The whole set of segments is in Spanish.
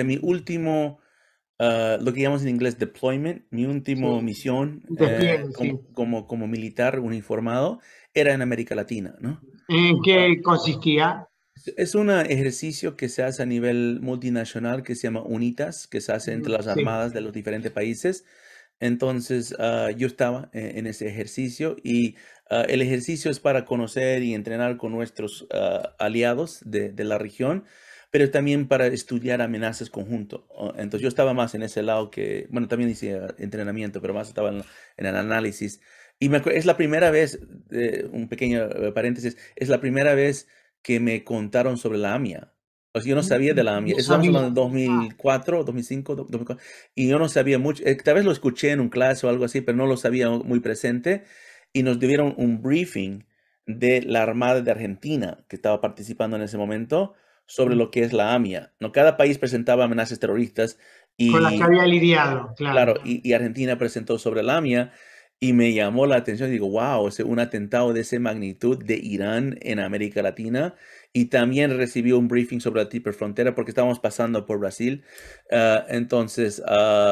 Este, mi último, ah, lo que llamamos en inglés deployment, mi último misión eh, como, como, militar uniformado, era en América Latina, ¿no? ¿En qué consistía? Es un ejercicio que se hace a nivel multinacional que se llama UNITAS, que se hace entre mm, las armadas de los diferentes países. Entonces, ah, yo estaba eh, en, ese ejercicio y ah, el ejercicio es para conocer y entrenar con nuestros aliados de, de, la región pero también para estudiar amenazas conjunto. Entonces yo estaba más en ese lado que, bueno, también hice ah, entrenamiento, pero más estaba en, el análisis. Y me es la primera vez, eh, un pequeño eh, paréntesis, es la primera vez que me contaron sobre la AMIA. O sea, yo no sabía de la AMIA. eso hablando en 2004, 2005, 2004. Y yo no sabía mucho. Eh, tal vez lo escuché en un clase o algo así, pero no lo sabía muy presente. Y nos dieron un briefing de la Armada de Argentina, que estaba participando en ese momento sobre lo que es la AMIA. ¿no? Cada país presentaba amenazas terroristas. Y, Con las que había lidiado, claro. y, Argentina presentó sobre la AMIA y me llamó la atención. Digo, wow, un atentado de esa magnitud de Irán en América Latina. Y también recibió un briefing sobre la Tipper Frontera porque estábamos pasando por Brasil. Ah, entonces, esa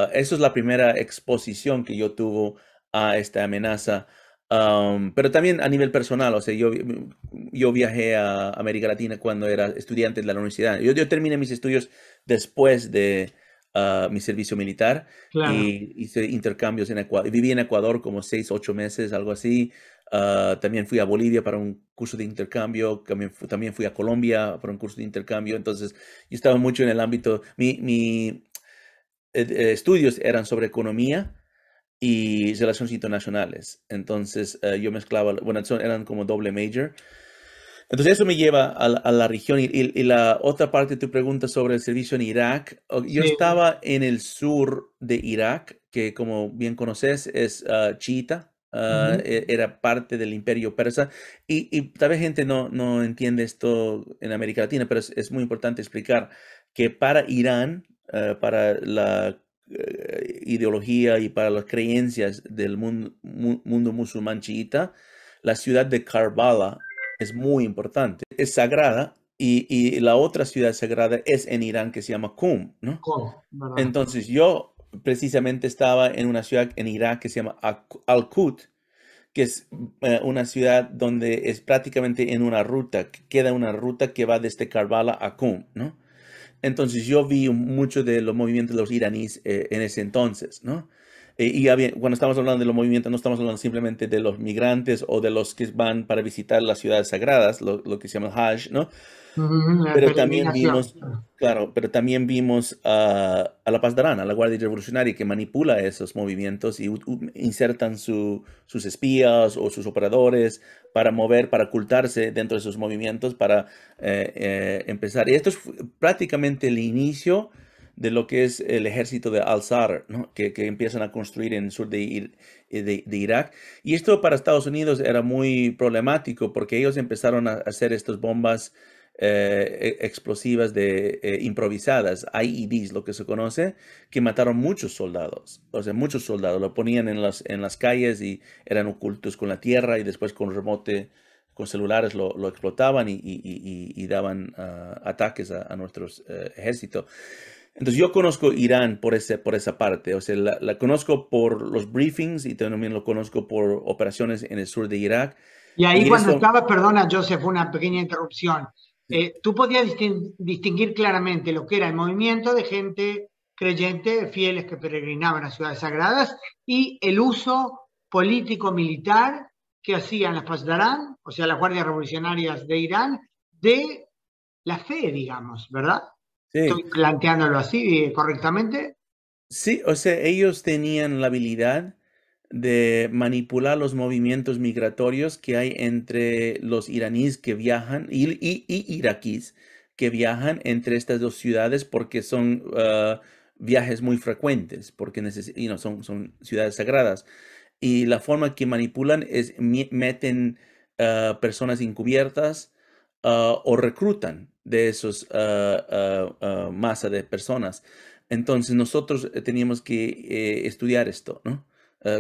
ah, eso es la primera exposición que yo tuve a esta amenaza pero también a nivel personal, o sea, yo, yo viajé a América Latina cuando era estudiante de la universidad. Yo, yo terminé mis estudios después de ah, mi servicio militar y hice intercambios en Ecuador. Viví en Ecuador como seis, ocho meses, algo así. Ah, también fui a Bolivia para un curso de intercambio, también, fui a Colombia para un curso de intercambio. Entonces, yo estaba mucho en el ámbito, mi, eh, eh, estudios eran sobre economía y relaciones internacionales. Entonces eh, yo mezclaba, bueno, eran como doble major. Entonces eso me lleva a, la región y, la otra parte de tu pregunta sobre el servicio en Irak. Yo estaba en el sur de Irak, que como bien conoces es Chita ah, chiita, ah, e, era parte del imperio persa. Y, tal vez gente no, no entiende esto en América Latina, pero es, es muy importante explicar que para Irán, eh, para la eh, ideología y para las creencias del mundo, mundo musulmán chiita, la ciudad de Karbala es muy importante, es sagrada y, la otra ciudad sagrada es en Irán que se llama Qum, ¿no? Entonces yo precisamente estaba en una ciudad en Irak que se llama Al-Qut, que es eh, una ciudad donde es prácticamente en una ruta, queda una ruta que va desde Karbala a Qum, ¿no? Entonces yo vi mucho de los movimientos de los iraníes eh, en ese entonces, ¿no? Eh, y cuando estamos hablando de los movimientos, no estamos hablando simplemente de los migrantes o de los que van para visitar las ciudades sagradas, lo, que se llama el Hajj, ¿no? pero también vimos, claro, pero también vimos a la Paz Darán, a la Guardia Revolucionaria que manipula esos movimientos y insertan sus espías o sus operadores para mover, para ocultarse dentro de esos movimientos, para eh, eh, empezar. Y esto es prácticamente el inicio de lo que es el ejército de al Zar que, empiezan a construir en el sur eh, de, de, Irak. Y esto para Estados Unidos era muy problemático porque ellos empezaron a hacer estas bombas eh, e, explosivas de, eh, improvisadas, IEDs, lo que se conoce, que mataron muchos soldados. O sea, muchos soldados lo ponían en las, en las calles y eran ocultos con la tierra y después con remote con celulares lo, explotaban y, daban ah, ataques a, nuestros ejércitos. Entonces yo conozco Irán por, ese, por esa parte, o sea, la, la conozco por los briefings y también lo conozco por operaciones en el sur de Irak. Y ahí cuando estaba, perdona Joseph, una pequeña interrupción, eh, tú podías distinguir claramente lo que era el movimiento de gente creyente, fieles que peregrinaban a ciudades sagradas, y el uso político-militar que hacían las Pasdarán, o sea, las guardias revolucionarias de Irán, de la fe, digamos, ¿verdad? ¿Estoy planteándolo así eh, correctamente? Sí, o sea, ellos tenían la habilidad de manipular los movimientos migratorios que hay entre los iraníes que viajan y, iraquíes que viajan entre estas dos ciudades porque son uh, viajes muy frecuentes, porque son, son ciudades sagradas. Y la forma que manipulan es meten uh, personas encubiertas, Ah, o reclutan de esos ah, ah, masa de personas. Entonces nosotros eh, teníamos que eh, estudiar esto, ¿no?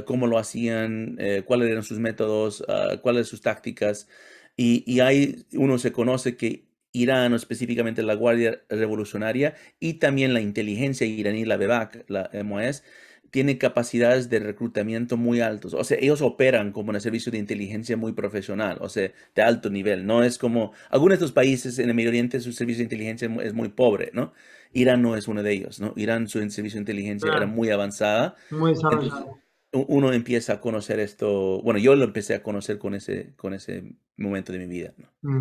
cómo lo hacían, eh, cuáles eran sus métodos, cuáles sus tácticas. Y, y ahí uno se conoce que Irán, específicamente la Guardia Revolucionaria y también la inteligencia iraní, la BEBAC, la MOS, tienen capacidades de reclutamiento muy altos. O sea, ellos operan como un servicio de inteligencia muy profesional, o sea, de alto nivel. No es como algunos de estos países en el Medio Oriente, su servicio de inteligencia es muy pobre, ¿no? Irán no es uno de ellos, ¿no? Irán, su servicio de inteligencia era muy avanzada. Muy desarrollado. uno empieza a conocer esto, bueno, yo lo empecé a conocer con ese, con ese momento de mi vida, ¿no? Mm.